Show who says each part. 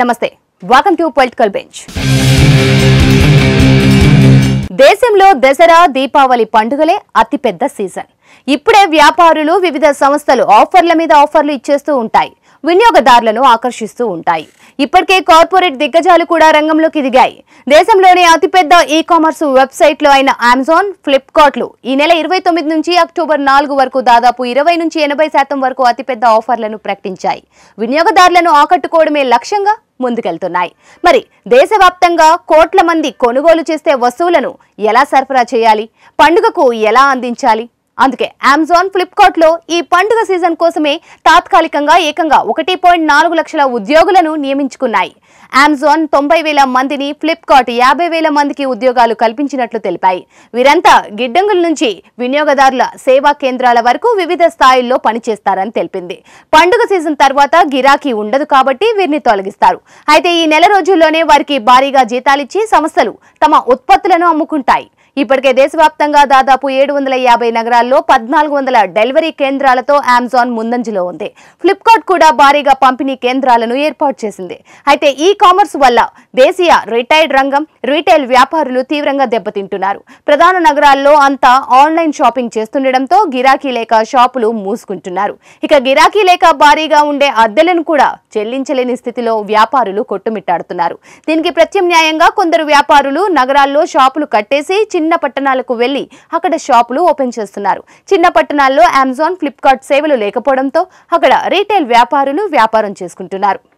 Speaker 1: నమస్తే welcome to political bench దేశంలో దసరా దీపావళి పండుగలే అతిపెద్ద సీజన్ ఇప్పుడే వ్యాపారులు వివిధ సంస్థలు ఆఫర్ల మీద ఆఫర్లు ఇచ్చేస్తూ ఉంటాయి వినియోగదారులను ఆకర్షిస్తూ ఉంటాయి ఇప్పటికే కార్పొరేట్ దిగ్గజాలు కూడా రంగంలోకి దిగాయి దేశంలోనే అతిపెద్ద ఈ కామర్స్ వెబ్సైట్లు అయిన అమెజాన్ ఫ్లిప్కార్ట్లు ఈ నెల ఇరవై తొమ్మిది నుంచి అక్టోబర్ నాలుగు వరకు దాదాపు ఇరవై నుంచి ఎనభై శాతం వరకు అతిపెద్ద ఆఫర్లను ప్రకటించాయి వినియోగదారులను ఆకట్టుకోవడమే లక్ష్యంగా ముందుకెళ్తున్నాయి మరి దేశవ్యాప్తంగా కోట్ల మంది కొనుగోలు చేసే వస్తువులను ఎలా సరఫరా చేయాలి పండుగకు ఎలా అందించాలి అందుకే అమెజాన్ ఫ్లిప్కార్ట్ లో ఈ పండుగ సీజన్ కోసమే తాత్కాలికంగా ఏకంగా ఒకటి పాయింట్ నాలుగు లక్షల ఉద్యోగులను నియమించుకున్నాయి అమెజాన్ తొంభై వేల మందిని ఫ్లిప్కార్ట్ యాభై వేల మందికి ఉద్యోగాలు కల్పించినట్లు తెలిపాయి వీరంతా గిడ్డంగుల నుంచి వినియోగదారుల సేవా కేంద్రాల వరకు వివిధ స్థాయిల్లో పనిచేస్తారని తెలిపింది పండుగ సీజన్ తర్వాత గిరాకీ ఉండదు కాబట్టి వీరిని తొలగిస్తారు అయితే ఈ నెల రోజుల్లోనే వారికి భారీగా జీతాలిచ్చి సంస్థలు తమ ఉత్పత్తులను అమ్ముకుంటాయి ఇప్పటికే దేశవ్యాప్తంగా దాదాపు ఏడు వందల యాభై నగరాల్లో పద్నాలుగు వందల డెలివరీ కేంద్రాలతో అమెజాన్ ముందంజలో ఉంది ఫ్లిప్కార్ట్ కూడా భారీగా పంపిణీ కేంద్రాలను ఏర్పాటు చేసింది అయితే ఈ కామర్స్ వల్ల దేశీయ రిటైర్డ్ రంగం రీటైల్ వ్యాపారులు తీవ్రంగా దెబ్బతింటున్నారు ప్రధాన నగరాల్లో అంతా ఆన్లైన్ షాపింగ్ చేస్తుండటంతో గిరాకీ లేక షాపులు మూసుకుంటున్నారు ఇక గిరాకీ లేక భారీగా ఉండే అద్దెలను కూడా చెల్లించలేని స్థితిలో వ్యాపారులు కొట్టుమిట్టాడుతున్నారు దీనికి ప్రత్యామ్నాయంగా కొందరు వ్యాపారులు నగరాల్లో షాపులు కట్టేసి చిన్న పట్టణాలకు వెళ్లి అక్కడ షాపులు ఓపెన్ చేస్తున్నారు చిన్న పట్టణాల్లో అమెజాన్ ఫ్లిప్కార్ట్ సేవలు లేకపోవడంతో అక్కడ రీటైల్ వ్యాపారులు వ్యాపారం చేసుకుంటున్నారు